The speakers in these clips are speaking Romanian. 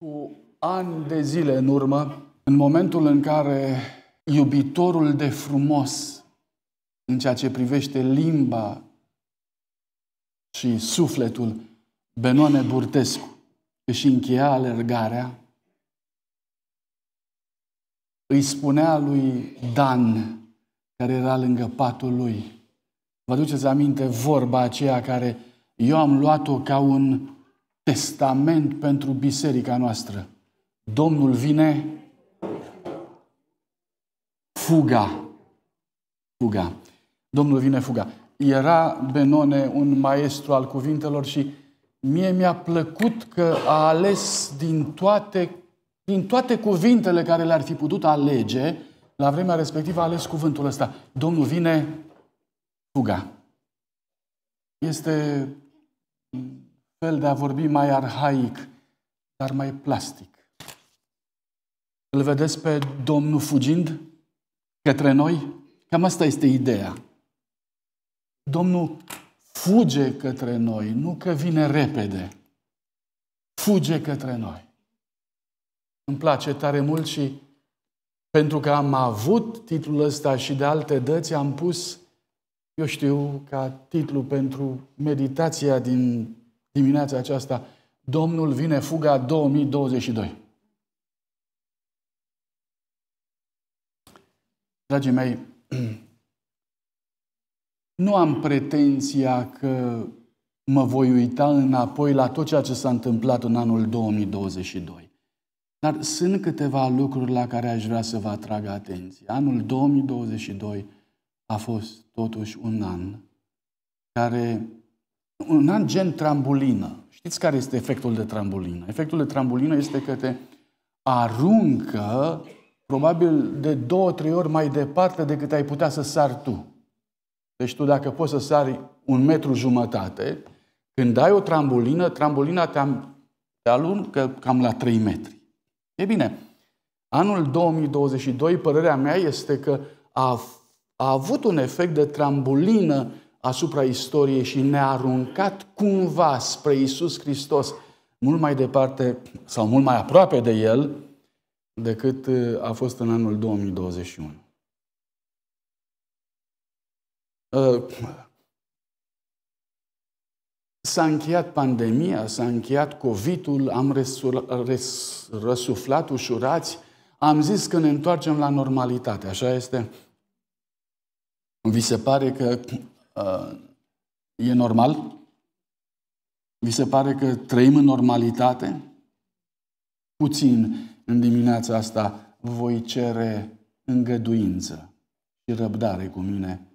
Cu ani de zile în urmă, în momentul în care iubitorul de frumos, în ceea ce privește limba și sufletul, Benoane Burtescu, își încheia alergarea, îi spunea lui Dan, care era lângă patul lui, vă duceți aminte vorba aceea care eu am luat-o ca un testament pentru biserica noastră. Domnul vine, fuga, fuga. Domnul vine, fuga. Era Benone un maestru al cuvintelor și mie mi-a plăcut că a ales din toate, din toate cuvintele care le-ar fi putut alege, la vremea respectivă a ales cuvântul ăsta. Domnul vine, fuga. Este fel de a vorbi mai arhaic, dar mai plastic. Îl vedeți pe Domnul fugind către noi? Cam asta este ideea. Domnul fuge către noi, nu că vine repede. Fuge către noi. Îmi place tare mult și pentru că am avut titlul ăsta și de alte dăți, am pus, eu știu, ca titlu pentru meditația din dimineața aceasta, Domnul vine fuga 2022. Dragii mei, nu am pretenția că mă voi uita înapoi la tot ceea ce s-a întâmplat în anul 2022. Dar sunt câteva lucruri la care aș vrea să vă atrag atenția. Anul 2022 a fost totuși un an care un an gen trambulină. Știți care este efectul de trambulină? Efectul de trambulină este că te aruncă probabil de două, trei ori mai departe decât ai putea să sari tu. Deci tu dacă poți să sari un metru jumătate, când ai o trambulină, trambulina te, am, te aluncă cam la 3 metri. E bine, anul 2022, părerea mea este că a, a avut un efect de trambulină asupra istoriei și ne-a aruncat cumva spre Isus Hristos, mult mai departe sau mult mai aproape de El decât uh, a fost în anul 2021. Uh, s-a încheiat pandemia, s-a încheiat COVID-ul, am răsuflat ușurați, am zis că ne întoarcem la normalitate, așa este? Vi se pare că Uh, e normal? Vi se pare că trăim în normalitate? Puțin în dimineața asta voi cere îngăduință și răbdare cu mine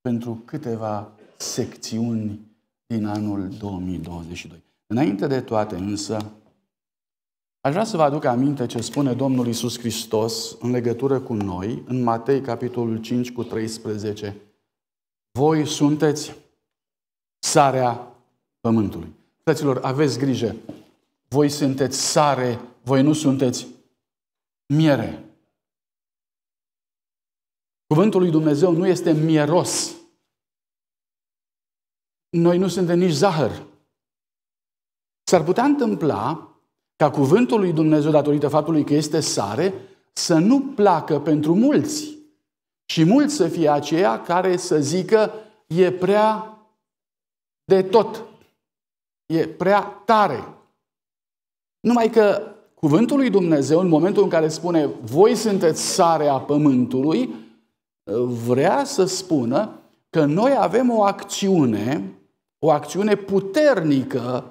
pentru câteva secțiuni din anul 2022. Înainte de toate însă, aș vrea să vă aduc aminte ce spune Domnul Isus Hristos în legătură cu noi în Matei capitolul 5 cu 13 voi sunteți sarea pământului. Fraților, aveți grijă. Voi sunteți sare, voi nu sunteți miere. Cuvântul lui Dumnezeu nu este mieros. Noi nu suntem nici zahăr. S-ar putea întâmpla ca cuvântul lui Dumnezeu, datorită faptului că este sare, să nu placă pentru mulți. Și mulți să fie aceia care să zică e prea de tot, e prea tare. Numai că cuvântul lui Dumnezeu, în momentul în care spune voi sunteți sarea pământului, vrea să spună că noi avem o acțiune, o acțiune puternică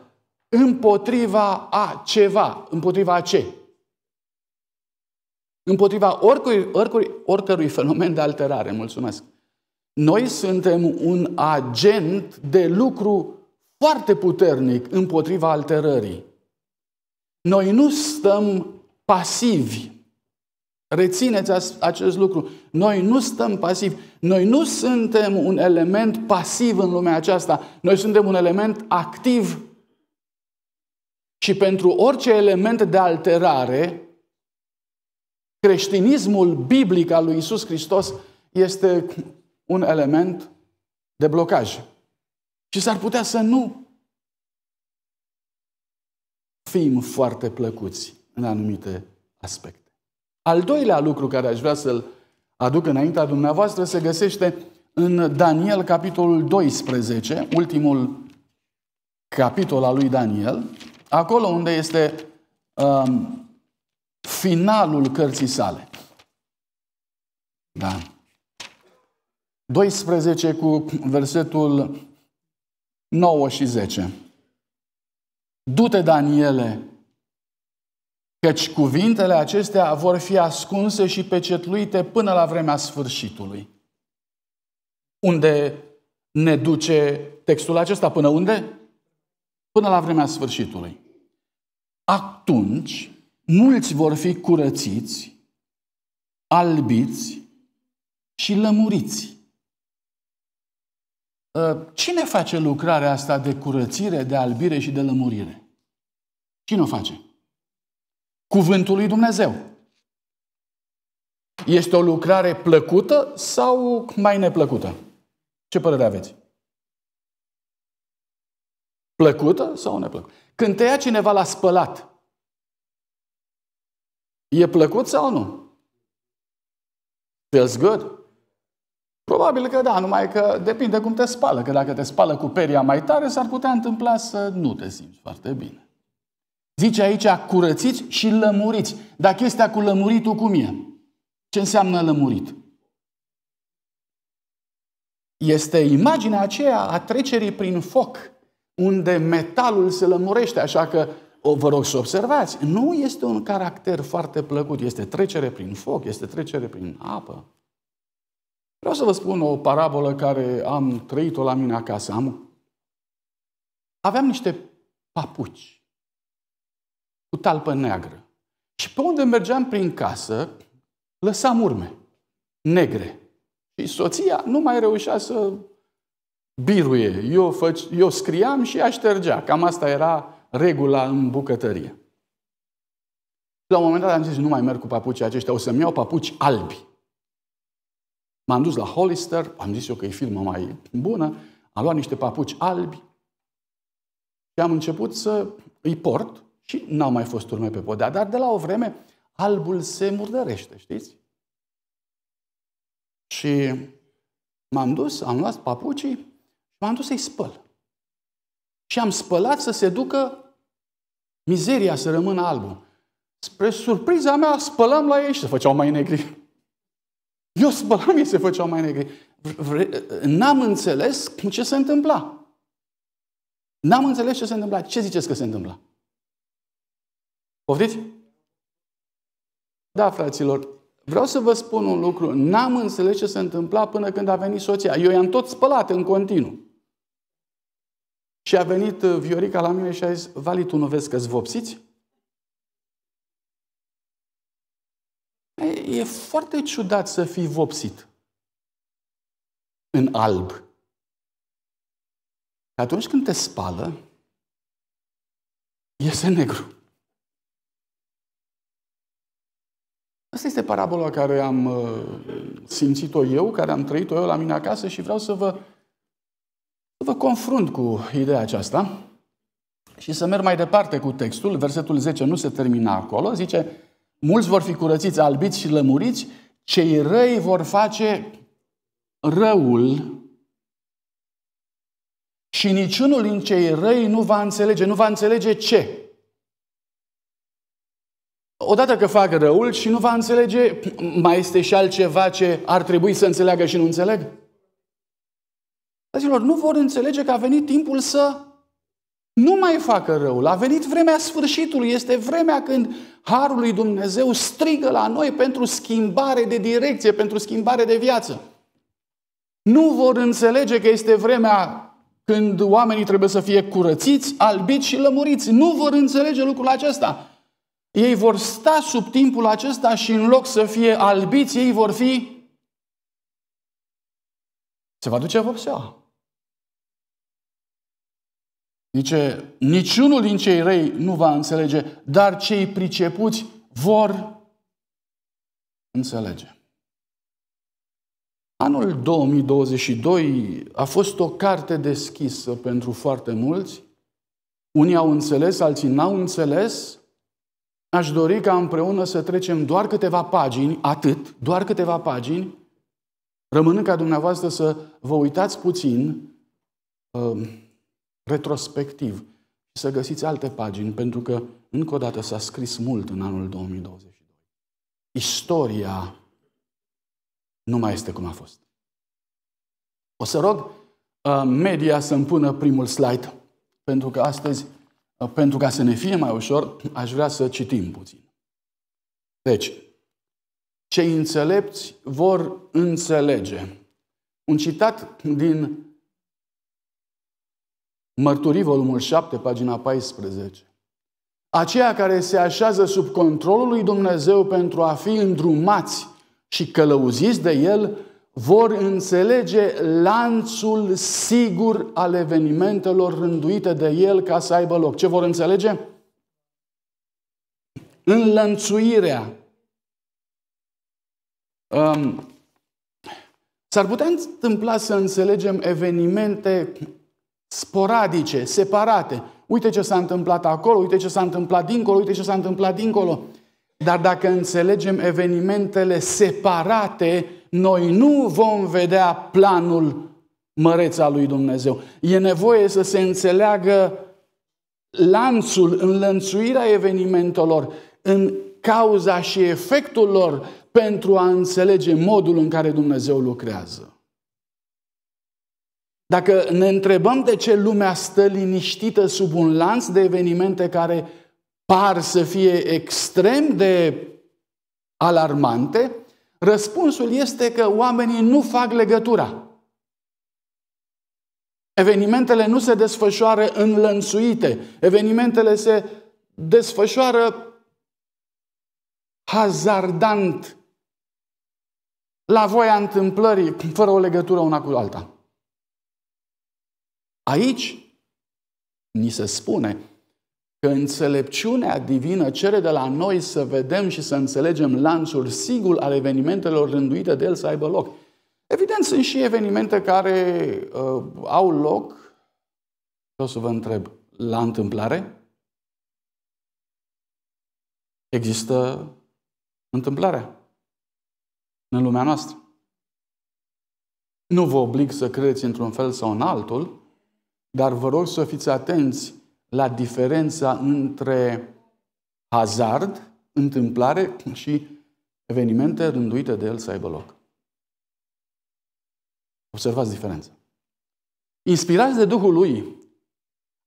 împotriva a ceva. Împotriva a ce? împotriva oricui, oricui, oricărui fenomen de alterare. Mulțumesc! Noi suntem un agent de lucru foarte puternic împotriva alterării. Noi nu stăm pasivi. Rețineți acest lucru. Noi nu stăm pasivi. Noi nu suntem un element pasiv în lumea aceasta. Noi suntem un element activ. Și pentru orice element de alterare, creștinismul biblic al lui Isus Hristos este un element de blocaj. Și s-ar putea să nu fim foarte plăcuți în anumite aspecte. Al doilea lucru care aș vrea să-l aduc înaintea dumneavoastră se găsește în Daniel, capitolul 12, ultimul capitol al lui Daniel, acolo unde este um, finalul cărții sale. Da. 12 cu versetul 9 și 10. Du-te, Daniele, căci cuvintele acestea vor fi ascunse și pecetluite până la vremea sfârșitului. Unde ne duce textul acesta? Până unde? Până la vremea sfârșitului. Atunci, mulți vor fi curățiți, albiți și lămuriți. Ă, cine face lucrarea asta de curățire, de albire și de lămurire? Cine o face? Cuvântul lui Dumnezeu. Este o lucrare plăcută sau mai neplăcută? Ce părere aveți? Plăcută sau neplăcută? Când te ia cineva la spălat, E plăcut sau nu? Feels good? Probabil că da, numai că depinde cum te spală. Că dacă te spală cu peria mai tare, s-ar putea întâmpla să nu te simți foarte bine. Zice aici, curățiți și lămuriți. Dar chestia cu lămuritul cum e? Ce înseamnă lămurit? Este imaginea aceea a trecerii prin foc, unde metalul se lămurește, așa că vă rog să observați, nu este un caracter foarte plăcut. Este trecere prin foc, este trecere prin apă. Vreau să vă spun o parabolă care am trăit-o la mine acasă. Am... Aveam niște papuci cu talpă neagră. Și pe unde mergeam prin casă, lăsam urme negre. Și soția nu mai reușea să biruie. Eu, fă... Eu scriam și ea ștergea. Cam asta era regula în bucătărie. La un moment dat am zis, nu mai merg cu papucii aceștia, o să-mi iau papuci albi. M-am dus la Hollister, am zis eu că e filmă mai bună, am luat niște papuci albi și am început să îi port și n-au mai fost urme pe podea, dar de la o vreme albul se murdărește, știți? Și m-am dus, am luat papucii și m-am dus să-i spăl și am spălat să se ducă mizeria, să rămână albă. Spre surpriza mea, spălam la ei și se făceau mai negri. Eu spălam, ei se făceau mai negri. N-am înțeles ce se întâmpla. N-am înțeles ce se întâmpla. Ce ziceți că se întâmpla? Poftiți? Da, fraților, vreau să vă spun un lucru. N-am înțeles ce se întâmpla până când a venit soția. Eu i-am tot spălat în continuu. Și a venit uh, Viorica la mine și a zis, Vali, tu nu vezi că-ți vopsiți? E foarte ciudat să fii vopsit în alb. Atunci când te spală, iese negru. Asta este parabola care am uh, simțit-o eu, care am trăit-o eu la mine acasă și vreau să vă vă confrunt cu ideea aceasta și să merg mai departe cu textul. Versetul 10 nu se termină acolo. Zice, mulți vor fi curățiți, albiți și lămuriți, cei răi vor face răul și niciunul din cei răi nu va înțelege. Nu va înțelege ce? Odată că fac răul și nu va înțelege, mai este și altceva ce ar trebui să înțeleagă și nu înțeleg? Fraților, nu vor înțelege că a venit timpul să nu mai facă răul. A venit vremea sfârșitului, este vremea când Harul lui Dumnezeu strigă la noi pentru schimbare de direcție, pentru schimbare de viață. Nu vor înțelege că este vremea când oamenii trebuie să fie curățiți, albiți și lămuriți. Nu vor înțelege lucrul acesta. Ei vor sta sub timpul acesta și în loc să fie albiți, ei vor fi... Se va duce vopseaua. Zice, niciunul din cei răi nu va înțelege, dar cei pricepuți vor înțelege. Anul 2022 a fost o carte deschisă pentru foarte mulți. Unii au înțeles, alții n-au înțeles. Aș dori ca împreună să trecem doar câteva pagini, atât, doar câteva pagini, rămânând ca dumneavoastră să vă uitați puțin um, retrospectiv și să găsiți alte pagini, pentru că încă o dată s-a scris mult în anul 2022. Istoria nu mai este cum a fost. O să rog uh, media să-mi pună primul slide, pentru că astăzi, uh, pentru ca să ne fie mai ușor, aș vrea să citim puțin. Deci, cei înțelepți vor înțelege. Un citat din Mărturii, volumul 7, pagina 14. Aceia care se așează sub controlul lui Dumnezeu pentru a fi îndrumați și călăuziți de El, vor înțelege lanțul sigur al evenimentelor rânduite de El ca să aibă loc. Ce vor înțelege? Înlănțuirea. Um, s-ar putea întâmpla să înțelegem evenimente sporadice, separate. Uite ce s-a întâmplat acolo, uite ce s-a întâmplat dincolo, uite ce s-a întâmplat dincolo. Dar dacă înțelegem evenimentele separate, noi nu vom vedea planul măreț al lui Dumnezeu. E nevoie să se înțeleagă lanțul, înlănțuirea evenimentelor, în cauza și efectul lor pentru a înțelege modul în care Dumnezeu lucrează. Dacă ne întrebăm de ce lumea stă liniștită sub un lanț de evenimente care par să fie extrem de alarmante, răspunsul este că oamenii nu fac legătura. Evenimentele nu se desfășoară înlănțuite, evenimentele se desfășoară hazardant, la voia întâmplării, fără o legătură una cu alta. Aici ni se spune că înțelepciunea divină cere de la noi să vedem și să înțelegem lanțul sigur al evenimentelor rânduite de el să aibă loc. Evident, sunt și evenimente care uh, au loc, O să vă întreb, la întâmplare? Există întâmplarea în lumea noastră. Nu vă oblig să credeți într-un fel sau în altul, dar vă rog să fiți atenți la diferența între hazard, întâmplare și evenimente rânduite de el să aibă loc. Observați diferența. Inspirați de Duhul lui,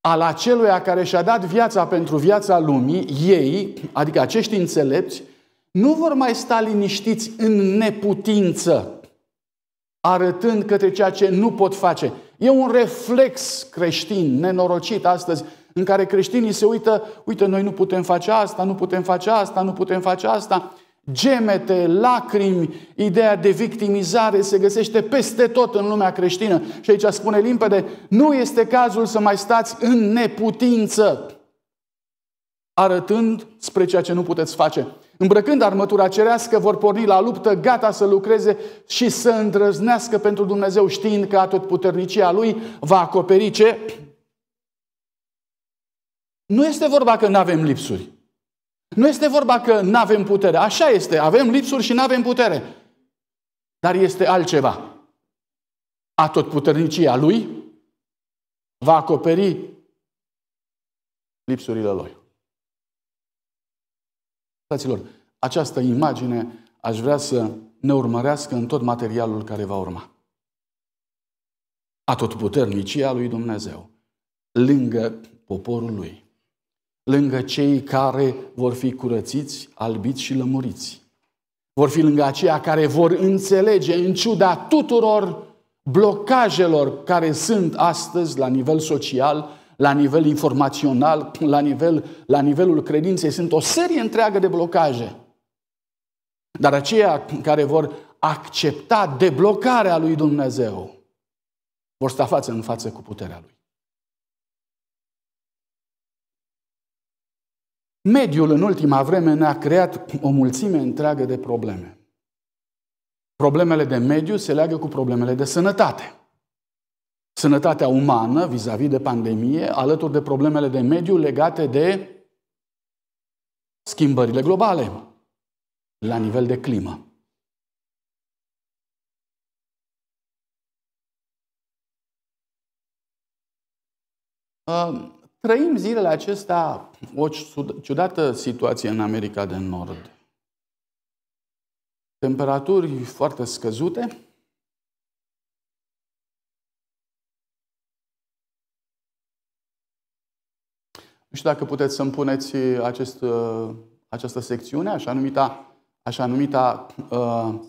al aceluia care și-a dat viața pentru viața lumii, ei, adică acești înțelepți, nu vor mai sta liniștiți în neputință, arătând către ceea ce nu pot face. E un reflex creștin nenorocit astăzi în care creștinii se uită, uite, noi nu putem face asta, nu putem face asta, nu putem face asta. Gemete, lacrimi, ideea de victimizare se găsește peste tot în lumea creștină. Și aici spune limpede, nu este cazul să mai stați în neputință, arătând spre ceea ce nu puteți face. Îmbrăcând armătura cerească, vor porni la luptă, gata să lucreze și să îndrăznească pentru Dumnezeu, știind că puternicia Lui va acoperi ce? Nu este vorba că nu avem lipsuri. Nu este vorba că nu avem putere. Așa este, avem lipsuri și nu avem putere. Dar este altceva. puternicia Lui va acoperi lipsurile Lui. Fraților, această imagine aș vrea să ne urmărească în tot materialul care va urma. Atotputernicia lui Dumnezeu, lângă poporul lui, lângă cei care vor fi curățiți, albiți și lămuriți. Vor fi lângă aceia care vor înțelege, în ciuda tuturor blocajelor care sunt astăzi la nivel social, la nivel informațional, la, nivel, la nivelul credinței. Sunt o serie întreagă de blocaje. Dar aceia care vor accepta deblocarea lui Dumnezeu vor sta față în față cu puterea lui. Mediul în ultima vreme ne-a creat o mulțime întreagă de probleme. Problemele de mediu se leagă cu problemele de sănătate sănătatea umană vis-a-vis de pandemie, alături de problemele de mediu legate de schimbările globale la nivel de climă. Trăim zilele acestea o ciudată situație în America de Nord. Temperaturi foarte scăzute, Nu știu dacă puteți să-mi puneți uh, acest, uh, această secțiune, așa numita, așa numita uh,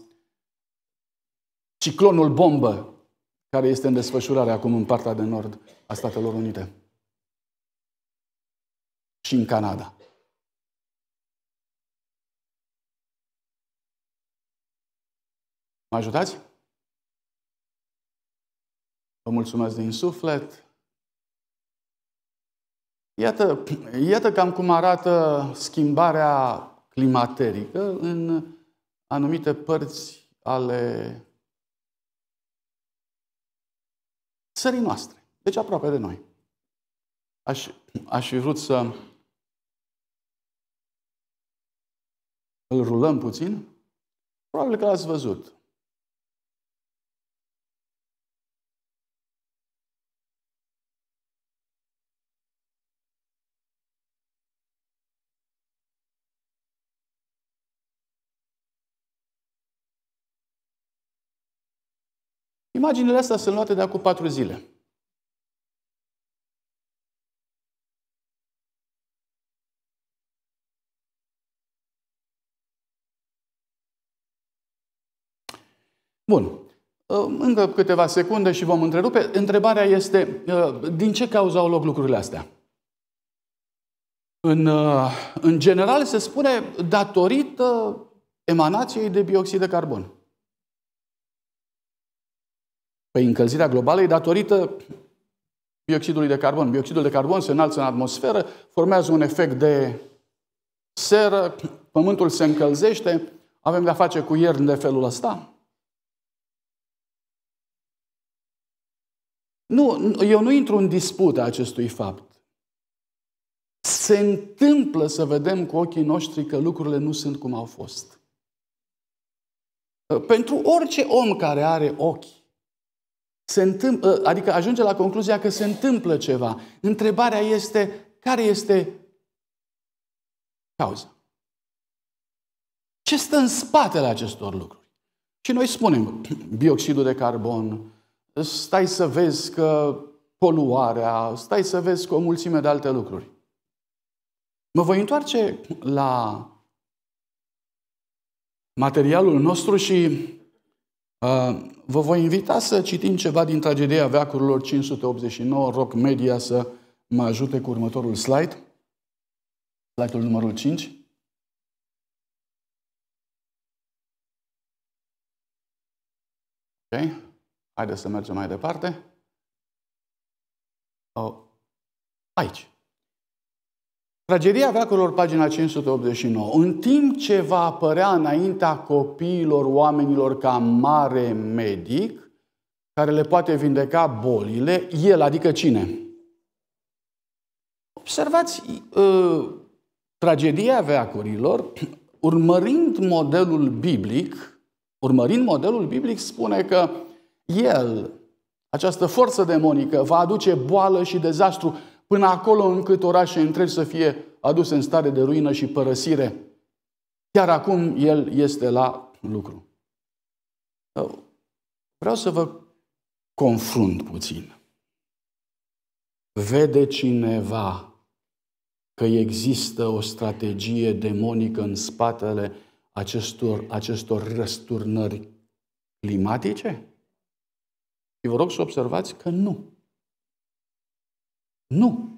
ciclonul bombă care este în desfășurare acum în partea de nord a Statelor Unite și în Canada. Mă ajutați? Vă mulțumesc din suflet. Iată, iată cam cum arată schimbarea climaterică în anumite părți ale țării noastre, deci aproape de noi. Aș, aș fi vrut să îl rulăm puțin. Probabil că ați văzut. Imaginele astea sunt luate de acum patru zile. Bun. Uh, încă câteva secunde și vom întrerupe. Întrebarea este, uh, din ce cauză au loc lucrurile astea? În, uh, în general se spune datorită emanației de bioxid de carbon. Păi încălzirea globală e datorită bioxidului de carbon. Bioxidul de carbon se înalță în atmosferă, formează un efect de seră, pământul se încălzește, avem de-a face cu ierni de felul ăsta. Nu, eu nu intru în dispută acestui fapt. Se întâmplă să vedem cu ochii noștri că lucrurile nu sunt cum au fost. Pentru orice om care are ochi, se întâmplă, adică ajunge la concluzia că se întâmplă ceva. Întrebarea este care este cauza? Ce stă în spatele acestor lucruri? Și noi spunem, bioxidul de carbon, stai să vezi că poluarea, stai să vezi că o mulțime de alte lucruri. Mă voi întoarce la materialul nostru și Uh, vă voi invita să citim ceva din tragedia veacurilor 589, rog media să mă ajute cu următorul slide. Slide-ul numărul 5. Ok. Haideți să mergem mai departe. Oh, aici. Tragedia veacurilor, pagina 589. În timp ce va apărea înaintea copiilor oamenilor ca mare medic, care le poate vindeca bolile, el, adică cine? Observați, ă, tragedia veacurilor, urmărind modelul biblic, urmărind modelul biblic, spune că el, această forță demonică, va aduce boală și dezastru până acolo încât orașe întregi să fie aduse în stare de ruină și părăsire. Chiar acum el este la lucru. Vreau să vă confrunt puțin. Vede cineva că există o strategie demonică în spatele acestor, acestor răsturnări climatice? Și vă rog să observați că nu. Nu.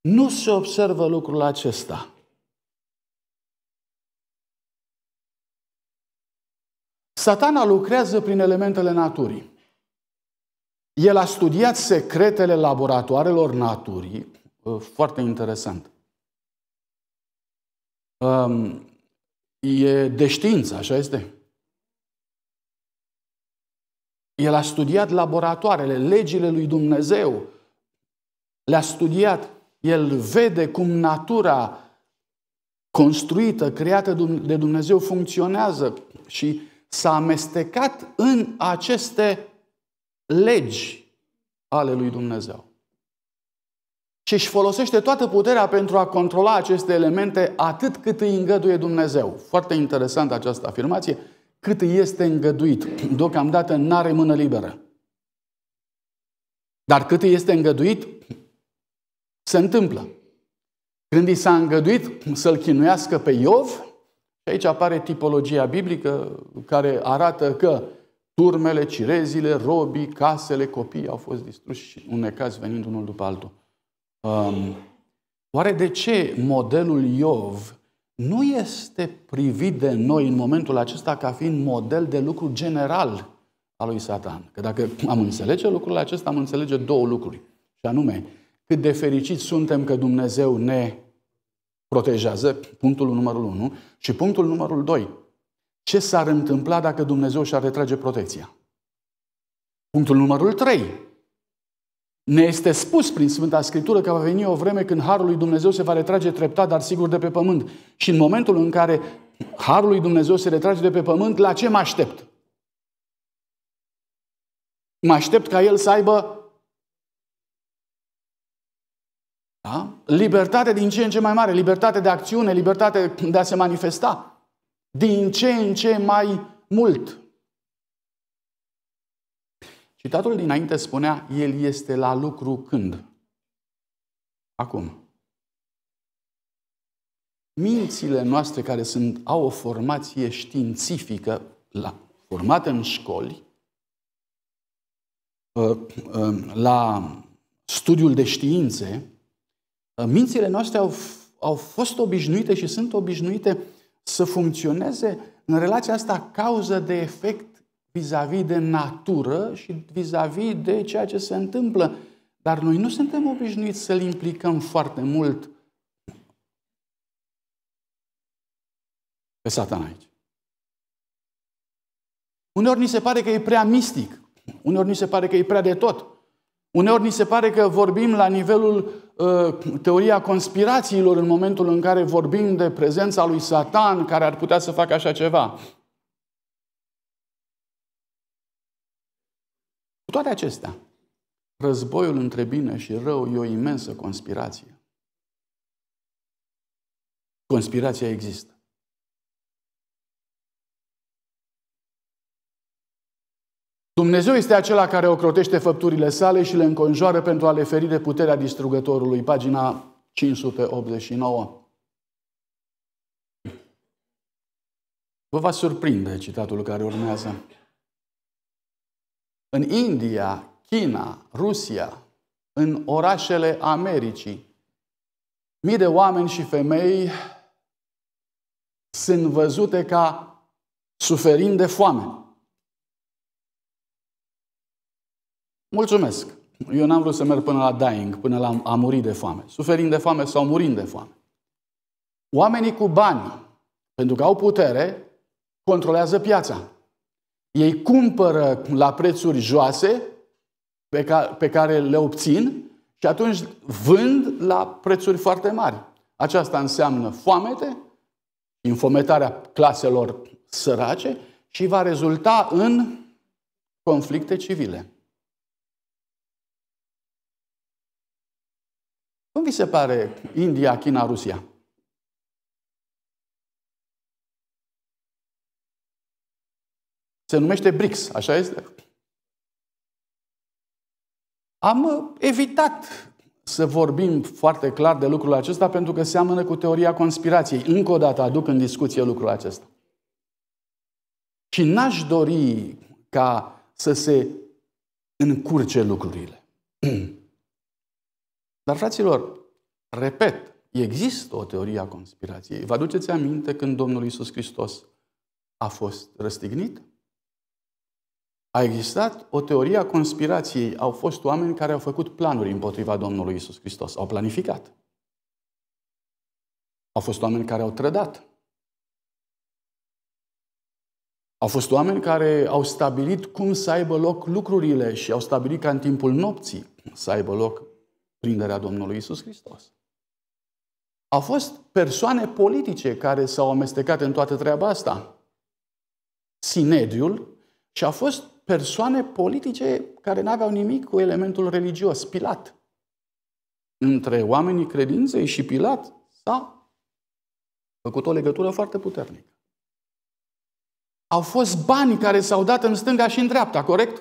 Nu se observă lucrul acesta. Satana lucrează prin elementele naturii. El a studiat secretele laboratoarelor naturii. Foarte interesant. E de știință, așa este? El a studiat laboratoarele, legile lui Dumnezeu, le-a studiat, el vede cum natura construită, creată de Dumnezeu funcționează și s-a amestecat în aceste legi ale lui Dumnezeu. Și își folosește toată puterea pentru a controla aceste elemente atât cât îi îngăduie Dumnezeu. Foarte interesantă această afirmație. Cât îi este îngăduit. Deocamdată n-are mână liberă. Dar cât îi este îngăduit, se întâmplă. Când i s-a îngăduit să-l chinuiască pe Iov, aici apare tipologia biblică care arată că turmele, cirezile, robii, casele, copiii au fost distruși și în caz venind unul după altul. Um, oare de ce modelul Iov nu este privit de noi în momentul acesta ca fiind model de lucru general al lui Satan? Că dacă am înțelege lucrurile acesta, am înțelege două lucruri. Și anume, cât de fericiți suntem că Dumnezeu ne protejează, punctul numărul 1. Și punctul numărul 2. Ce s-ar întâmpla dacă Dumnezeu și-ar retrage protecția? Punctul numărul 3. Ne este spus prin Sfânta Scriptură că va veni o vreme când Harul lui Dumnezeu se va retrage treptat, dar sigur de pe pământ. Și în momentul în care Harul lui Dumnezeu se retrage de pe pământ, la ce mă aștept? Mă aștept ca El să aibă libertate din ce în ce mai mare, libertate de acțiune, libertate de a se manifesta. Din ce în ce mai mult. Citatul dinainte spunea, el este la lucru când? Acum. Mințile noastre care sunt, au o formație științifică la, formată în școli, uh, uh, la studiul de științe, Ă, mințile noastre au, au fost obișnuite și sunt obișnuite să funcționeze în relația asta cauză de efect vis-a-vis de natură și vis-a-vis de ceea ce se întâmplă. Dar noi nu suntem obișnuiți să-l implicăm foarte mult pe satan aici. Uneori ni se pare că e prea mistic, uneori ni se pare că e prea de tot, Uneori ni se pare că vorbim la nivelul uh, teoria conspirațiilor în momentul în care vorbim de prezența lui Satan care ar putea să facă așa ceva. Cu toate acestea, războiul între bine și rău e o imensă conspirație. Conspirația există. Dumnezeu este acela care ocrotește făpturile sale și le înconjoară pentru a le feri de puterea distrugătorului. Pagina 589. Vă va surprinde citatul care urmează. În India, China, Rusia, în orașele Americii, mii de oameni și femei sunt văzute ca suferind de foame. Mulțumesc. Eu n-am vrut să merg până la dying, până la a muri de foame. Suferind de foame sau murind de foame. Oamenii cu bani, pentru că au putere, controlează piața. Ei cumpără la prețuri joase pe, ca, pe care le obțin și atunci vând la prețuri foarte mari. Aceasta înseamnă foamete, infometarea claselor sărace și va rezulta în conflicte civile. Cum vi se pare India, China, Rusia? Se numește BRICS, așa este? Am evitat să vorbim foarte clar de lucrul acesta pentru că seamănă cu teoria conspirației. Încă o dată aduc în discuție lucrul acesta. Și n-aș dori ca să se încurce lucrurile. Dar, fraților, repet, există o teorie a conspirației. Vă aduceți aminte când Domnul Isus Hristos a fost răstignit? A existat o teorie a conspirației. Au fost oameni care au făcut planuri împotriva Domnului Isus Hristos. Au planificat. Au fost oameni care au trădat. Au fost oameni care au stabilit cum să aibă loc lucrurile și au stabilit ca în timpul nopții să aibă loc prinderea Domnului Isus Hristos. Au fost persoane politice care s-au amestecat în toată treaba asta. Sinediul și au fost persoane politice care n-aveau nimic cu elementul religios, Pilat. Între oamenii credinței și Pilat s-a făcut o legătură foarte puternică. Au fost bani care s-au dat în stânga și în dreapta, corect?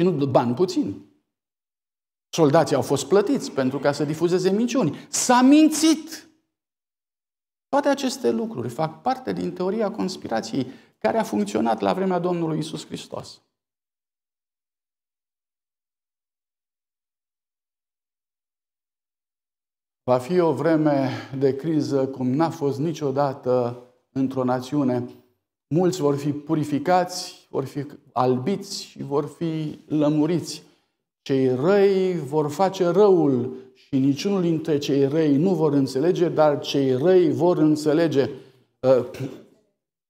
Și nu bani puțini. Soldații au fost plătiți pentru ca să difuzeze minciuni. S-a mințit! Toate aceste lucruri fac parte din teoria conspirației care a funcționat la vremea Domnului Isus Hristos. Va fi o vreme de criză cum n-a fost niciodată într-o națiune. Mulți vor fi purificați, vor fi albiți și vor fi lămuriți. Cei răi vor face răul și niciunul dintre cei răi nu vor înțelege, dar cei răi vor înțelege. Uh,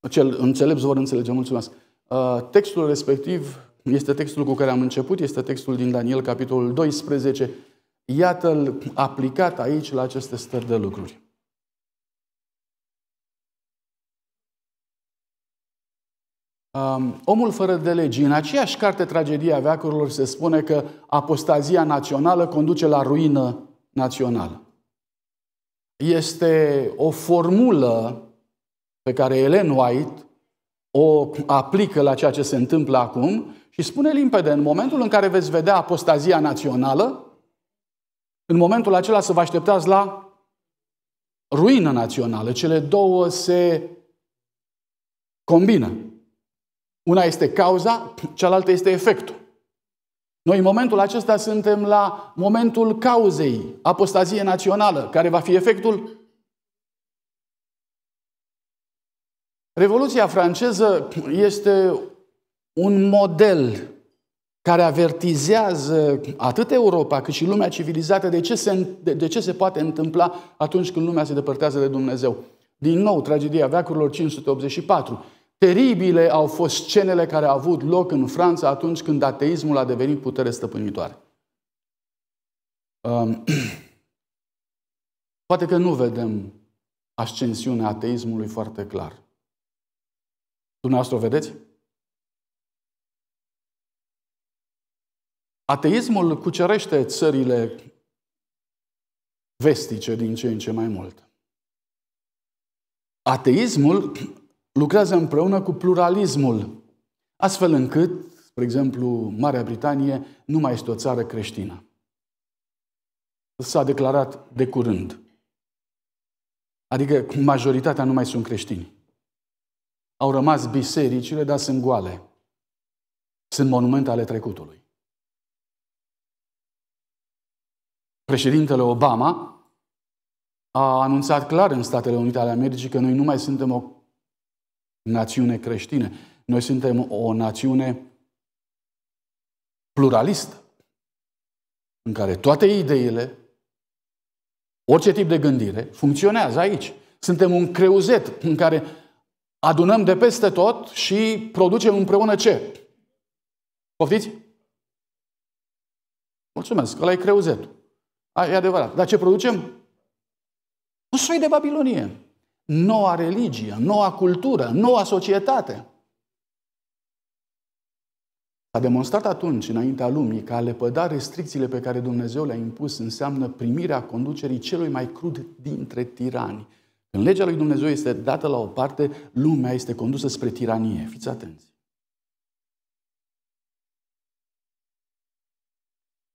cel înțelepți vor înțelege, mulțumesc. Uh, textul respectiv este textul cu care am început, este textul din Daniel, capitolul 12. Iată-l aplicat aici la aceste stări de lucruri. Um, omul fără de legi. În aceeași carte, Tragedia veacurilor, se spune că apostazia națională conduce la ruină națională. Este o formulă pe care Ellen White o aplică la ceea ce se întâmplă acum și spune limpede, în momentul în care veți vedea apostazia națională, în momentul acela să vă așteptați la ruină națională. Cele două se combină. Una este cauza, cealaltă este efectul. Noi în momentul acesta suntem la momentul cauzei, apostazie națională, care va fi efectul. Revoluția franceză este un model care avertizează atât Europa cât și lumea civilizată de ce, se, de ce se poate întâmpla atunci când lumea se depărtează de Dumnezeu. Din nou, tragedia veacurilor 584. Teribile au fost scenele care au avut loc în Franța atunci când ateismul a devenit putere stăpânitoare. poate că nu vedem ascensiunea ateismului foarte clar. Dumneavoastră o vedeți? Ateismul cucerește țările vestice din ce în ce mai mult. Ateismul lucrează împreună cu pluralismul, astfel încât, spre exemplu, Marea Britanie nu mai este o țară creștină. S-a declarat de curând. Adică majoritatea nu mai sunt creștini. Au rămas bisericile, dar sunt goale. Sunt monumente ale trecutului. Președintele Obama a anunțat clar în Statele Unite ale Americii că noi nu mai suntem o națiune creștine. Noi suntem o națiune pluralistă, în care toate ideile, orice tip de gândire, funcționează aici. Suntem un creuzet în care adunăm de peste tot și producem împreună ce? Poftiți? Mulțumesc, ăla e creuzetul. A, e adevărat. Dar ce producem? Un soi de Babilonie noua religie, noua cultură, noua societate. S-a demonstrat atunci, înaintea lumii, că a lepăda restricțiile pe care Dumnezeu le-a impus înseamnă primirea conducerii celui mai crud dintre tirani. Când legea lui Dumnezeu este dată la o parte, lumea este condusă spre tiranie. Fiți atenți!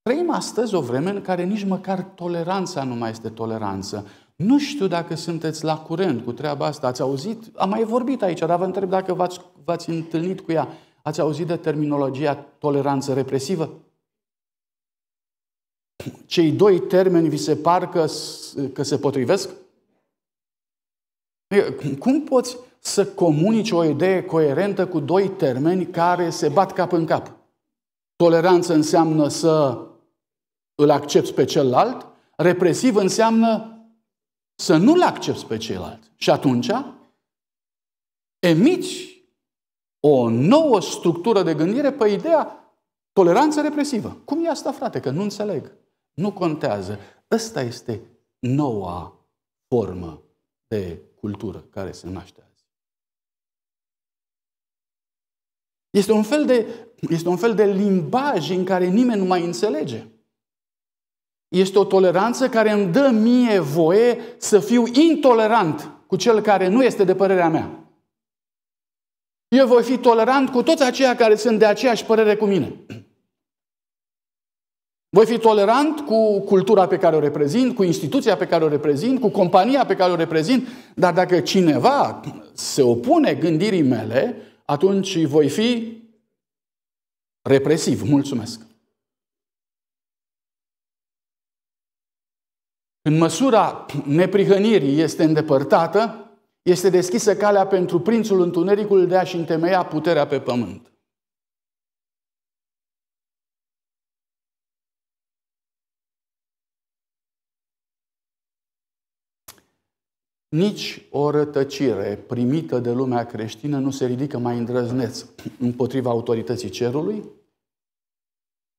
Trăim astăzi o vreme în care nici măcar toleranța nu mai este toleranță. Nu știu dacă sunteți la curent cu treaba asta. Ați auzit? Am mai vorbit aici, dar vă întreb dacă v-ați, v-ați întâlnit cu ea. Ați auzit de terminologia toleranță represivă? Cei doi termeni vi se par că, că se potrivesc? Cum poți să comunici o idee coerentă cu doi termeni care se bat cap în cap? Toleranță înseamnă să îl accepti pe celălalt, represiv înseamnă să nu-l accepti pe ceilalți. Și atunci emiți o nouă structură de gândire pe ideea toleranță represivă. Cum e asta, frate? Că nu înțeleg. Nu contează. Ăsta este noua formă de cultură care se naște azi. Este un fel de, este un fel de limbaj în care nimeni nu mai înțelege. Este o toleranță care îmi dă mie voie să fiu intolerant cu cel care nu este de părerea mea. Eu voi fi tolerant cu toți aceia care sunt de aceeași părere cu mine. Voi fi tolerant cu cultura pe care o reprezint, cu instituția pe care o reprezint, cu compania pe care o reprezint, dar dacă cineva se opune gândirii mele, atunci voi fi represiv. Mulțumesc! În măsura neprihănirii este îndepărtată, este deschisă calea pentru prințul întunericului de a-și întemeia puterea pe pământ. Nici o rătăcire primită de lumea creștină nu se ridică mai îndrăzneț împotriva autorității cerului,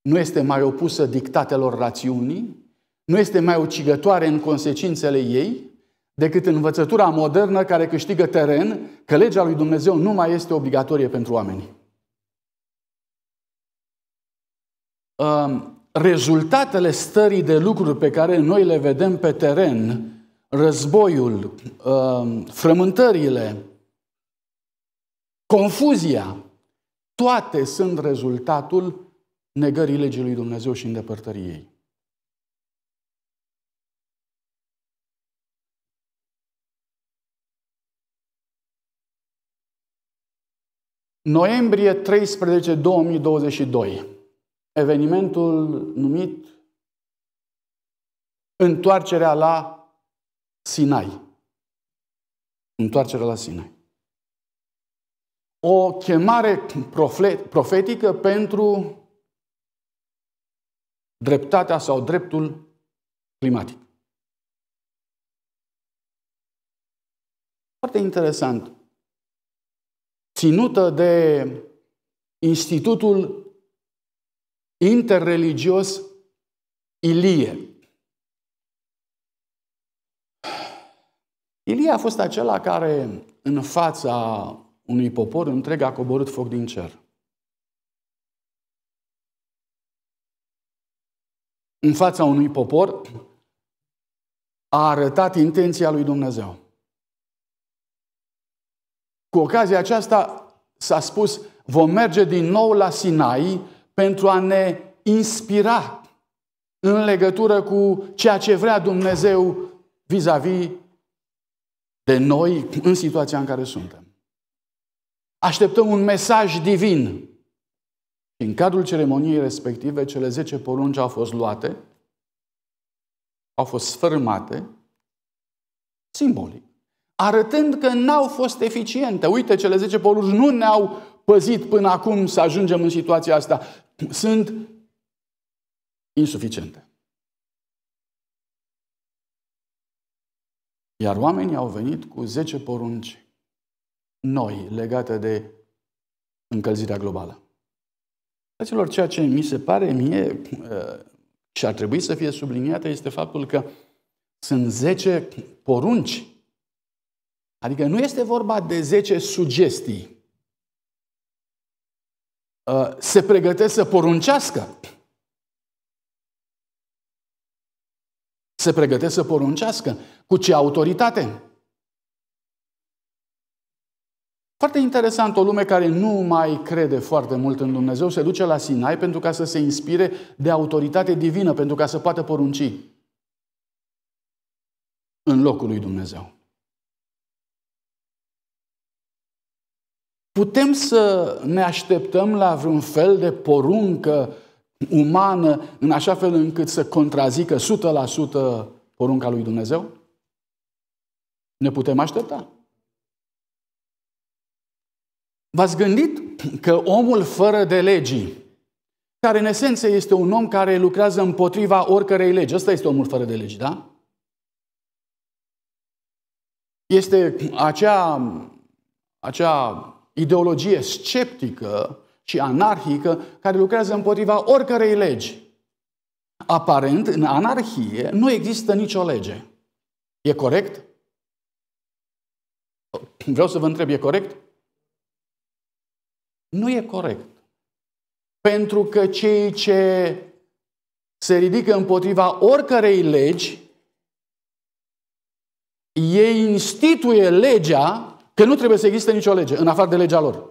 nu este mai opusă dictatelor rațiunii, nu este mai ucigătoare în consecințele ei decât învățătura modernă care câștigă teren că legea lui Dumnezeu nu mai este obligatorie pentru oameni. Um, rezultatele stării de lucruri pe care noi le vedem pe teren, războiul, um, frământările, confuzia, toate sunt rezultatul negării legii lui Dumnezeu și îndepărtării ei. Noiembrie 13, 2022. Evenimentul numit Întoarcerea la Sinai. Întoarcerea la Sinai. O chemare profetică pentru dreptatea sau dreptul climatic. Foarte interesant ținută de Institutul Interreligios Ilie. Ilie a fost acela care, în fața unui popor întreg, a coborât foc din cer. În fața unui popor a arătat intenția lui Dumnezeu. Cu ocazia aceasta s-a spus, vom merge din nou la Sinai pentru a ne inspira în legătură cu ceea ce vrea Dumnezeu vis-a-vis de noi în situația în care suntem. Așteptăm un mesaj divin. În cadrul ceremoniei respective, cele 10 porunci au fost luate, au fost sfârmate, simbolic arătând că n-au fost eficiente. Uite, cele 10 porunci nu ne-au păzit până acum să ajungem în situația asta. Sunt insuficiente. Iar oamenii au venit cu 10 porunci noi legate de încălzirea globală. Fraților, ceea ce mi se pare mie uh, și ar trebui să fie subliniată este faptul că sunt 10 porunci Adică nu este vorba de 10 sugestii. Ă, se pregătesc să poruncească. Se pregătesc să poruncească. Cu ce autoritate? Foarte interesant, o lume care nu mai crede foarte mult în Dumnezeu se duce la Sinai pentru ca să se inspire de autoritate divină, pentru ca să poată porunci în locul lui Dumnezeu. Putem să ne așteptăm la vreun fel de poruncă umană în așa fel încât să contrazică 100% porunca lui Dumnezeu? Ne putem aștepta. V-ați gândit că omul fără de legii, care în esență este un om care lucrează împotriva oricărei legi, ăsta este omul fără de legi, da? Este acea, acea ideologie sceptică și anarhică care lucrează împotriva oricărei legi. Aparent, în anarhie nu există nicio lege. E corect? Vreau să vă întreb, e corect? Nu e corect. Pentru că cei ce se ridică împotriva oricărei legi, ei instituie legea Că nu trebuie să existe nicio lege, în afară de legea lor.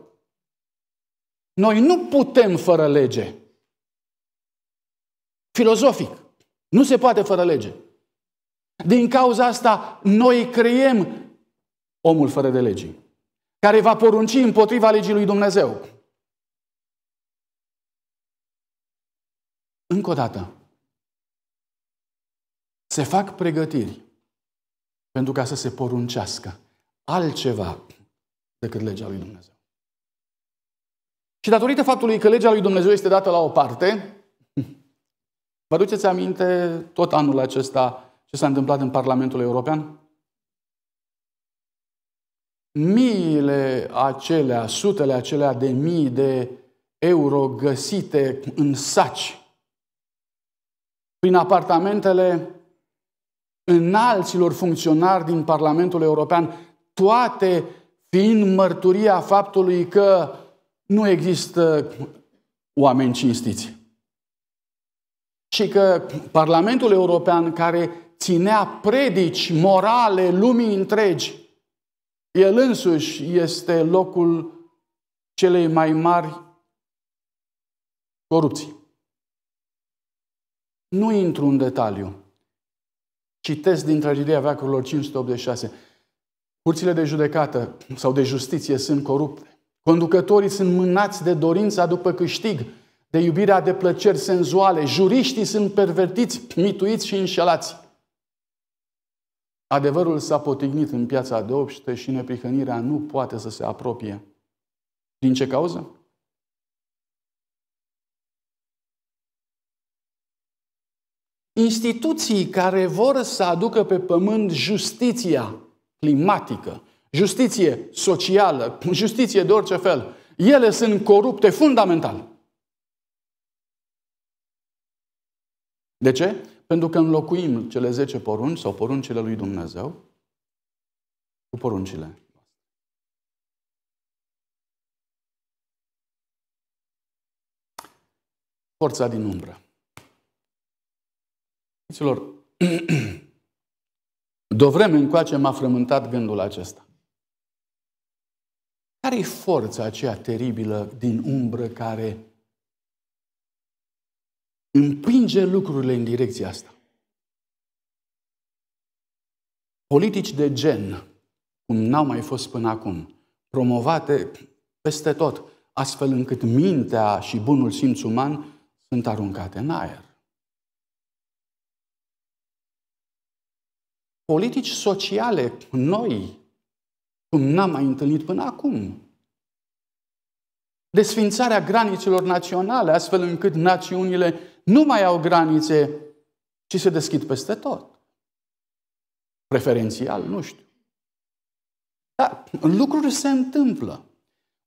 Noi nu putem fără lege. Filozofic. Nu se poate fără lege. Din cauza asta, noi creiem omul fără de lege, care va porunci împotriva legii lui Dumnezeu. Încă o dată, se fac pregătiri pentru ca să se poruncească altceva decât legea lui Dumnezeu. Și datorită faptului că legea lui Dumnezeu este dată la o parte, vă duceți aminte tot anul acesta ce s-a întâmplat în Parlamentul European? Miile acelea, sutele acelea de mii de euro găsite în saci, prin apartamentele înalților funcționari din Parlamentul European, toate fiind mărturia faptului că nu există oameni cinstiți. Și că Parlamentul European, care ținea predici morale lumii întregi, el însuși este locul celei mai mari corupții. Nu intru în detaliu. Citesc din tragedia veacurilor 586. Curțile de judecată sau de justiție sunt corupte. Conducătorii sunt mânați de dorința după câștig, de iubirea de plăceri senzuale. Juriștii sunt pervertiți, mituiți și înșelați. Adevărul s-a potignit în piața de obște și neprihănirea nu poate să se apropie. Din ce cauză? Instituții care vor să aducă pe pământ justiția climatică, justiție socială, justiție de orice fel, ele sunt corupte fundamental. De ce? Pentru că înlocuim cele 10 porunci sau poruncile lui Dumnezeu cu poruncile. Forța din umbră. Fraților, De o vreme încoace m-a frământat gândul acesta. Care e forța aceea teribilă din umbră care împinge lucrurile în direcția asta? Politici de gen, cum n-au mai fost până acum, promovate peste tot, astfel încât mintea și bunul simț uman sunt aruncate în aer. politici sociale noi, cum n-am mai întâlnit până acum. Desfințarea granițelor naționale, astfel încât națiunile nu mai au granițe, ci se deschid peste tot. Preferențial, nu știu. Dar lucruri se întâmplă.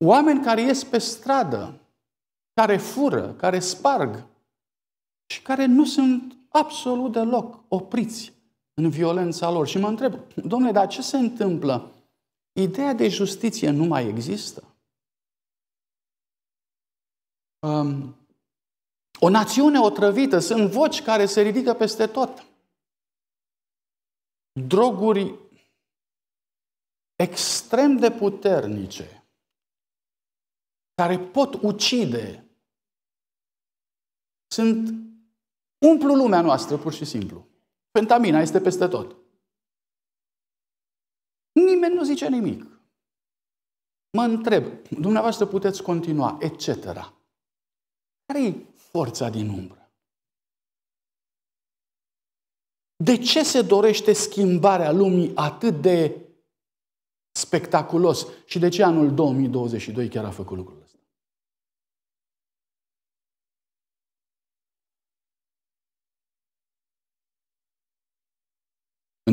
Oameni care ies pe stradă, care fură, care sparg și care nu sunt absolut deloc opriți în violența lor. Și mă întreb, domnule, dar ce se întâmplă? Ideea de justiție nu mai există. Um, o națiune otrăvită, sunt voci care se ridică peste tot. Droguri extrem de puternice care pot ucide sunt umplu lumea noastră pur și simplu. Pentamina este peste tot. Nimeni nu zice nimic. Mă întreb, dumneavoastră puteți continua, etc. Care e forța din umbră? De ce se dorește schimbarea lumii atât de spectaculos și de ce anul 2022 chiar a făcut lucrul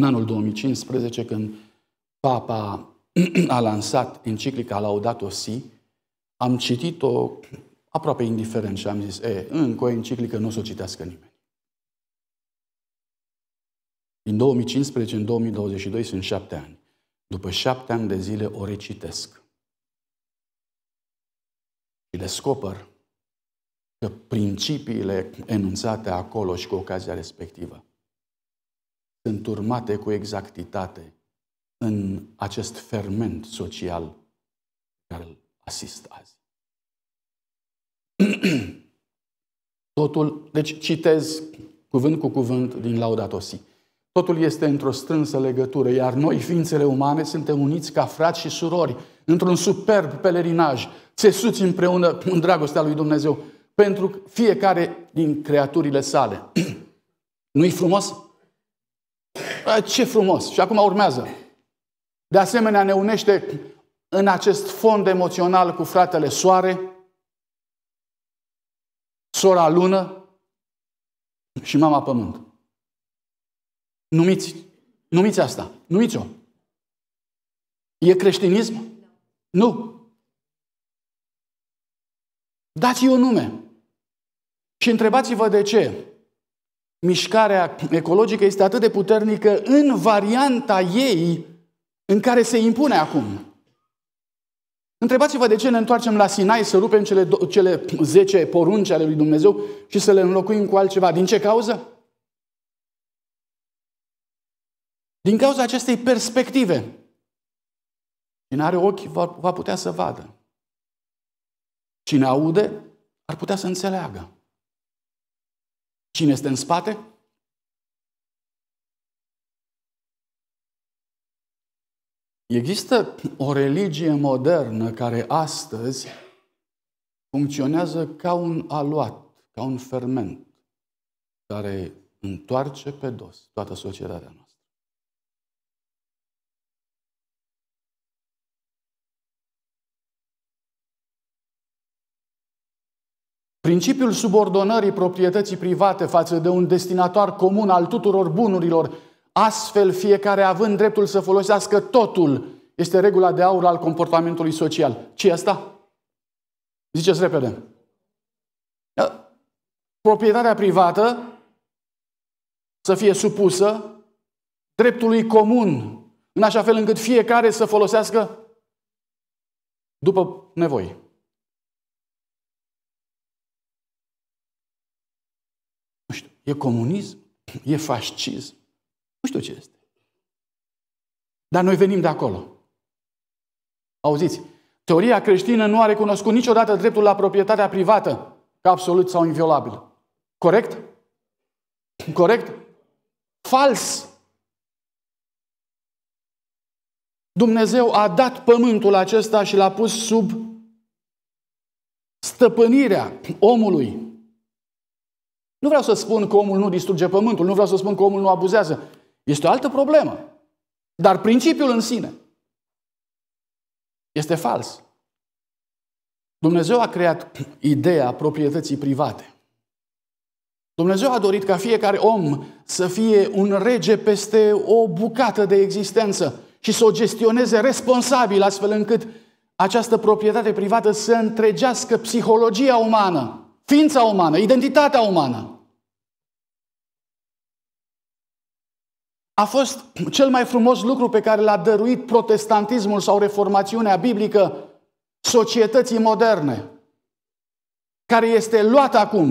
În anul 2015, când Papa a lansat enciclica Laudato Si, am citit-o aproape indiferent și am zis, e, încă o enciclică nu o să o citească nimeni. Din 2015 în 2022 sunt șapte ani. După șapte ani de zile o recitesc. Și descoper că principiile enunțate acolo și cu ocazia respectivă sunt urmate cu exactitate în acest ferment social care îl asist azi. Totul, deci citez cuvânt cu cuvânt din Laudatosi. Totul este într-o strânsă legătură, iar noi, ființele umane, suntem uniți ca frați și surori, într-un superb pelerinaj, țesuți împreună în dragostea lui Dumnezeu, pentru fiecare din creaturile sale. Nu-i frumos? Ă, ce frumos! Și acum urmează. De asemenea, ne unește în acest fond emoțional cu fratele Soare, sora Lună și mama Pământ. Numiți, numiți asta, numiți-o. E creștinism? Nu. Dați-i o nume. Și întrebați-vă de ce mișcarea ecologică este atât de puternică în varianta ei în care se impune acum. Întrebați-vă de ce ne întoarcem la Sinai să rupem cele, cele 10 porunci ale lui Dumnezeu și să le înlocuim cu altceva. Din ce cauză? Din cauza acestei perspective. Cine are ochi va, va putea să vadă. Cine aude ar putea să înțeleagă. Cine este în spate? Există o religie modernă care astăzi funcționează ca un aluat, ca un ferment care întoarce pe dos toată societatea noastră. Principiul subordonării proprietății private față de un destinatar comun al tuturor bunurilor, astfel fiecare având dreptul să folosească totul, este regula de aur al comportamentului social. ce e asta? Ziceți repede. Da. Proprietatea privată să fie supusă dreptului comun, în așa fel încât fiecare să folosească după nevoi. E comunism? E fascism? Nu știu ce este. Dar noi venim de acolo. Auziți, teoria creștină nu a recunoscut niciodată dreptul la proprietatea privată ca absolut sau inviolabil. Corect? Corect? Fals! Dumnezeu a dat pământul acesta și l-a pus sub stăpânirea omului. Nu vreau să spun că omul nu distruge pământul, nu vreau să spun că omul nu abuzează. Este o altă problemă. Dar principiul în sine este fals. Dumnezeu a creat ideea proprietății private. Dumnezeu a dorit ca fiecare om să fie un rege peste o bucată de existență și să o gestioneze responsabil, astfel încât această proprietate privată să întregească psihologia umană ființa umană, identitatea umană. A fost cel mai frumos lucru pe care l-a dăruit protestantismul sau reformațiunea biblică societății moderne, care este luat acum,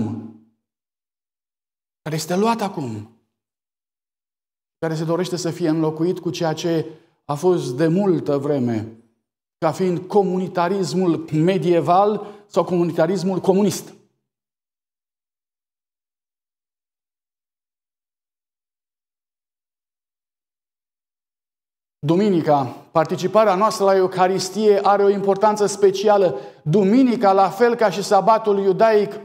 care este luat acum, care se dorește să fie înlocuit cu ceea ce a fost de multă vreme, ca fiind comunitarismul medieval sau comunitarismul comunist. Duminica, participarea noastră la Eucaristie are o importanță specială. Duminica, la fel ca și sabatul iudaic,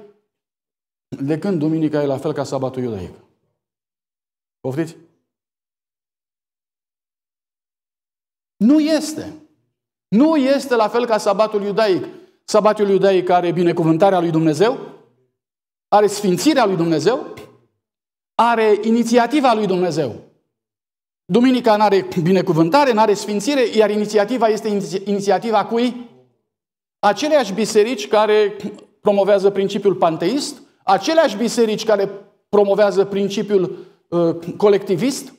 de când duminica e la fel ca sabatul iudaic? Poftiți? Nu este. Nu este la fel ca sabatul iudaic. Sabatul iudaic are binecuvântarea lui Dumnezeu, are sfințirea lui Dumnezeu, are inițiativa lui Dumnezeu. Duminica nu are binecuvântare, nu are sfințire, iar inițiativa este inițiativa cui? Aceleași biserici care promovează principiul panteist, aceleași biserici care promovează principiul uh, colectivist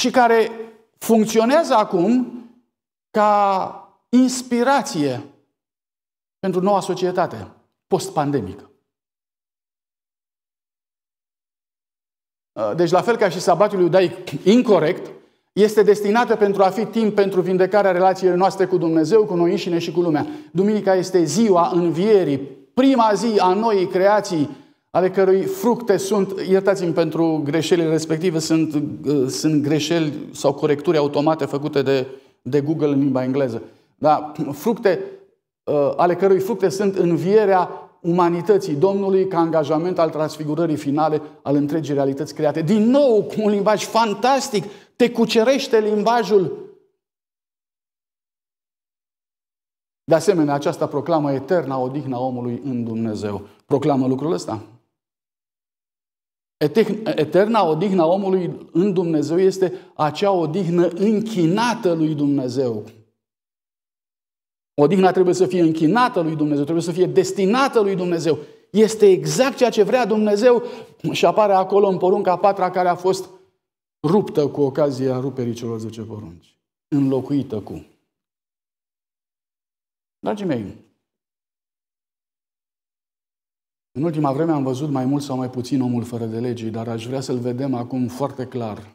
și care funcționează acum ca inspirație pentru noua societate post-pandemică. Uh, deci la fel ca și sabatul iudaic incorrect, este destinată pentru a fi timp pentru vindecarea relațiilor noastre cu Dumnezeu, cu noi înșine și cu lumea. Duminica este ziua învierii, prima zi a noii creații, ale cărui fructe sunt, iertați-mi pentru greșelile respective, sunt, uh, sunt greșeli sau corecturi automate făcute de, de Google în limba engleză. Dar fructe uh, ale cărui fructe sunt învierea umanității Domnului ca angajament al transfigurării finale al întregii realități create. Din nou, cu un limbaj fantastic, te cucerește limbajul. De asemenea, aceasta proclamă eterna odihna omului în Dumnezeu. Proclamă lucrul ăsta. Eterna odihna omului în Dumnezeu este acea odihnă închinată lui Dumnezeu. Odihna trebuie să fie închinată lui Dumnezeu, trebuie să fie destinată lui Dumnezeu. Este exact ceea ce vrea Dumnezeu și apare acolo în porunca patra care a fost ruptă cu ocazia ruperii celor 10 porunci. Înlocuită cu. Dragii mei, în ultima vreme am văzut mai mult sau mai puțin omul fără de legii, dar aș vrea să-l vedem acum foarte clar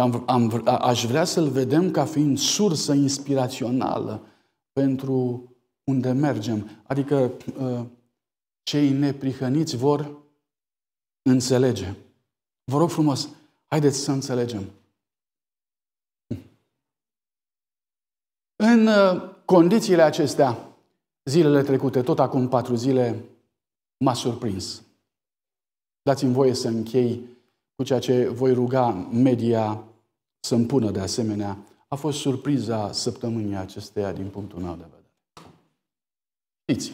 Am, am, aș vrea să-l vedem ca fiind sursă inspirațională pentru unde mergem. Adică uh, cei neprihăniți vor înțelege. Vă rog frumos, haideți să înțelegem. În uh, condițiile acestea, zilele trecute, tot acum patru zile, m-a surprins. Dați-mi voie să închei cu ceea ce voi ruga media să-mi pună de asemenea, a fost surpriza săptămânii acesteia din punctul meu de vedere. Știți,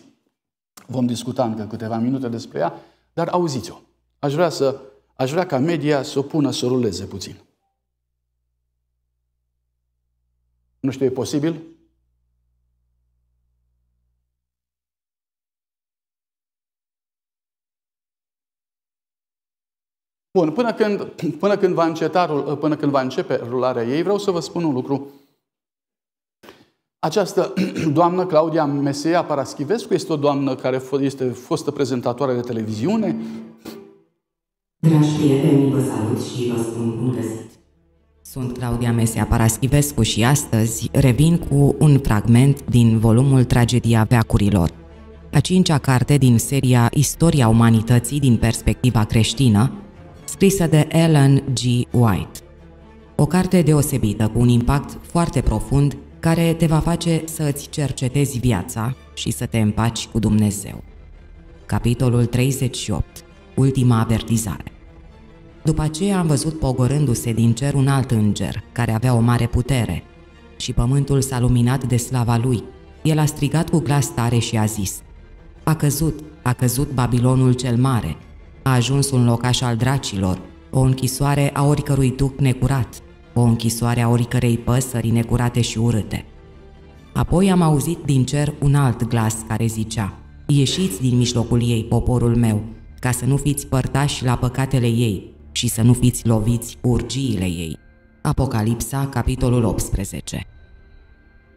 vom discuta încă câteva minute despre ea, dar auziți-o. Aș vrea, să, aș vrea ca media să o pună să ruleze puțin. Nu știu, e posibil? Bun, până când, până când, va, înceta, ă, până când va începe rularea ei, vreau să vă spun un lucru. Această doamnă, Claudia Mesea Paraschivescu, este o doamnă care este fostă prezentatoare de televiziune. Dragi prieteni, vă salut și vă spun bun găsit. Sunt Claudia Mesea Paraschivescu și astăzi revin cu un fragment din volumul Tragedia Veacurilor, a cincea carte din seria Istoria Umanității din perspectiva creștină, scrisă de Ellen G. White. O carte deosebită, cu un impact foarte profund, care te va face să îți cercetezi viața și să te împaci cu Dumnezeu. Capitolul 38. Ultima avertizare. După aceea am văzut pogorându-se din cer un alt înger, care avea o mare putere, și pământul s-a luminat de slava lui. El a strigat cu glas tare și a zis, A căzut, a căzut Babilonul cel mare, a ajuns un locaș al dracilor, o închisoare a oricărui duc necurat, o închisoare a oricărei păsări necurate și urâte. Apoi am auzit din cer un alt glas care zicea, Ieșiți din mijlocul ei, poporul meu, ca să nu fiți părtași la păcatele ei și să nu fiți loviți urgiile ei. Apocalipsa, capitolul 18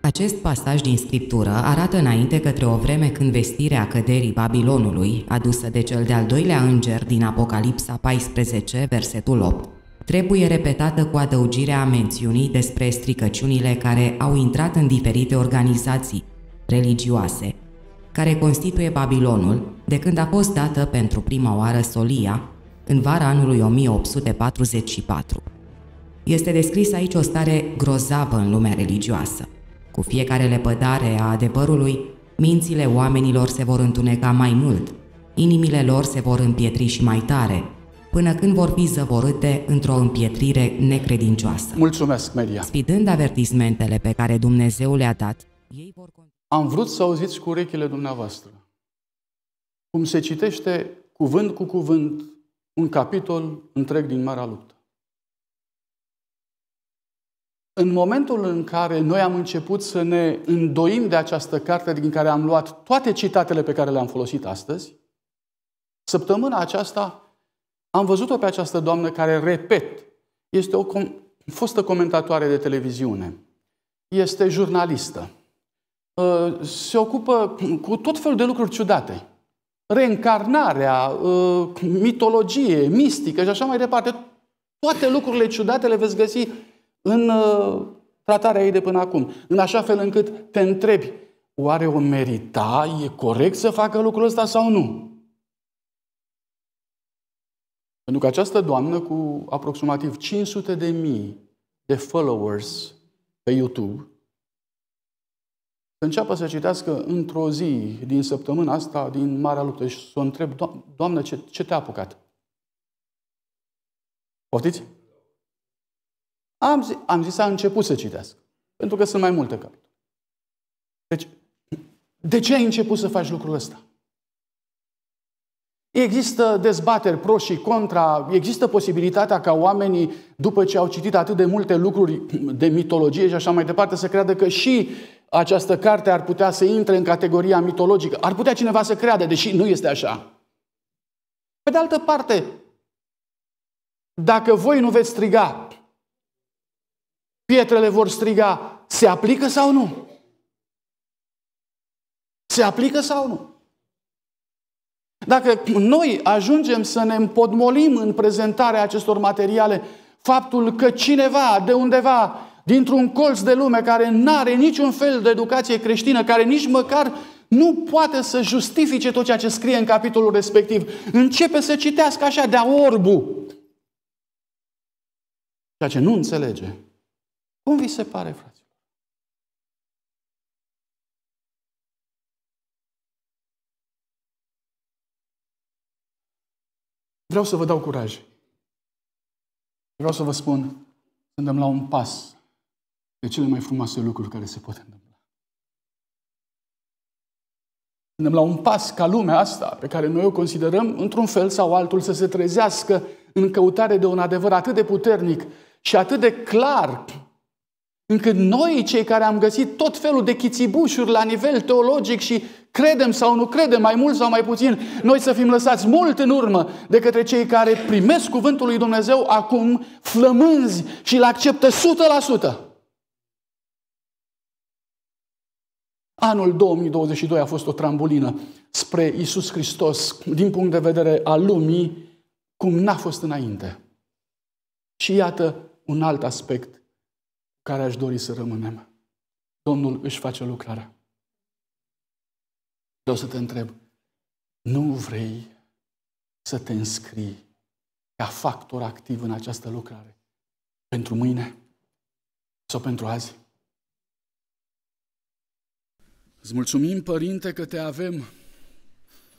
acest pasaj din scriptură arată înainte către o vreme când vestirea căderii Babilonului, adusă de cel de-al doilea înger din Apocalipsa 14, versetul 8, trebuie repetată cu adăugirea mențiunii despre stricăciunile care au intrat în diferite organizații religioase, care constituie Babilonul de când a fost dată pentru prima oară Solia, în vara anului 1844. Este descris aici o stare grozavă în lumea religioasă. Cu fiecare lepădare a adevărului, mințile oamenilor se vor întuneca mai mult, inimile lor se vor împietri și mai tare, până când vor fi zăvorâte într-o împietrire necredincioasă. Mulțumesc, Media! Sfidând avertismentele pe care Dumnezeu le-a dat, ei vor... Am vrut să auziți cu urechile dumneavoastră cum se citește cuvânt cu cuvânt un capitol întreg din Marea Luptă. În momentul în care noi am început să ne îndoim de această carte din care am luat toate citatele pe care le-am folosit astăzi, săptămâna aceasta am văzut-o pe această doamnă care, repet, este o com- fostă comentatoare de televiziune, este jurnalistă, ă, se ocupă cu tot felul de lucruri ciudate. Reîncarnarea, ă, mitologie, mistică și așa mai departe. Toate lucrurile ciudate le veți găsi în uh, tratarea ei de până acum. În așa fel încât te întrebi, oare o merita, e corect să facă lucrul ăsta sau nu? Pentru că această doamnă cu aproximativ 500 de mii de followers pe YouTube să înceapă să citească într-o zi din săptămâna asta, din Marea Luptă și să o întreb, Doamne, ce, ce te-a apucat? Poftiți? Am zis, am zis, a început să citească. Pentru că sunt mai multe capitole. Deci, de ce ai început să faci lucrul ăsta? Există dezbateri pro și contra, există posibilitatea ca oamenii, după ce au citit atât de multe lucruri de mitologie și așa mai departe, să creadă că și această carte ar putea să intre în categoria mitologică. Ar putea cineva să creadă, deși nu este așa. Pe de altă parte, dacă voi nu veți striga Pietrele vor striga, se aplică sau nu? Se aplică sau nu? Dacă noi ajungem să ne împodmolim în prezentarea acestor materiale, faptul că cineva de undeva, dintr-un colț de lume care nu are niciun fel de educație creștină, care nici măcar nu poate să justifice tot ceea ce scrie în capitolul respectiv, începe să citească așa de-a orbu. Ceea ce nu înțelege cum vi se pare, frate? Vreau să vă dau curaj. Vreau să vă spun, suntem la un pas de cele mai frumoase lucruri care se pot întâmpla. Suntem la un pas ca lumea asta, pe care noi o considerăm, într-un fel sau altul, să se trezească în căutare de un adevăr atât de puternic și atât de clar încât noi, cei care am găsit tot felul de chițibușuri la nivel teologic și credem sau nu credem, mai mult sau mai puțin, noi să fim lăsați mult în urmă de către cei care primesc cuvântul lui Dumnezeu acum flămânzi și îl acceptă 100%. Anul 2022 a fost o trambulină spre Isus Hristos din punct de vedere al lumii, cum n-a fost înainte. Și iată un alt aspect care aș dori să rămânem. Domnul își face lucrarea. Vreau să te întreb, nu vrei să te înscrii ca factor activ în această lucrare pentru mâine sau pentru azi? Îți mulțumim, Părinte, că te avem.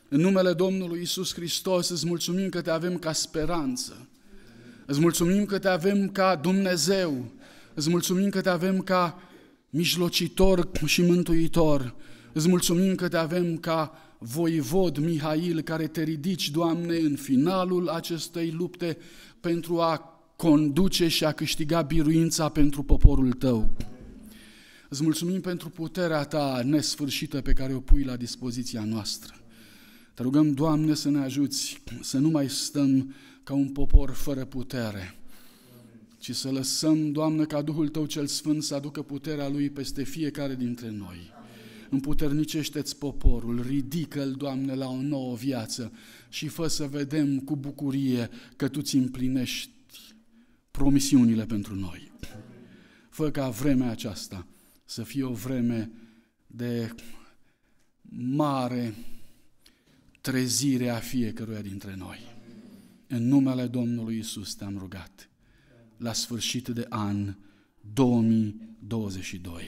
În numele Domnului Isus Hristos îți mulțumim că te avem ca speranță. Îți mulțumim că te avem ca Dumnezeu Îți mulțumim că te avem ca mijlocitor și mântuitor. Îți mulțumim că te avem ca voivod Mihail, care te ridici, Doamne, în finalul acestei lupte pentru a conduce și a câștiga biruința pentru poporul tău. Îți mulțumim pentru puterea ta nesfârșită pe care o pui la dispoziția noastră. Te rugăm, Doamne, să ne ajuți să nu mai stăm ca un popor fără putere, ci să lăsăm, Doamne, ca Duhul Tău cel Sfânt să aducă puterea Lui peste fiecare dintre noi. Împuternicește-ți poporul, ridică-l, Doamne, la o nouă viață și fă să vedem cu bucurie că Tu ți împlinești promisiunile pentru noi. Fă ca vremea aceasta să fie o vreme de mare trezire a fiecăruia dintre noi. În numele Domnului Isus te-am rugat la sfârșit de an 2022.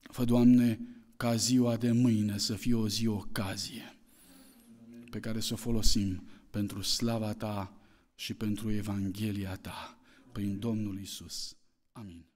Fă, Doamne, ca ziua de mâine să fie o zi ocazie pe care să o folosim pentru slava Ta și pentru Evanghelia Ta, prin Domnul Isus. Amin.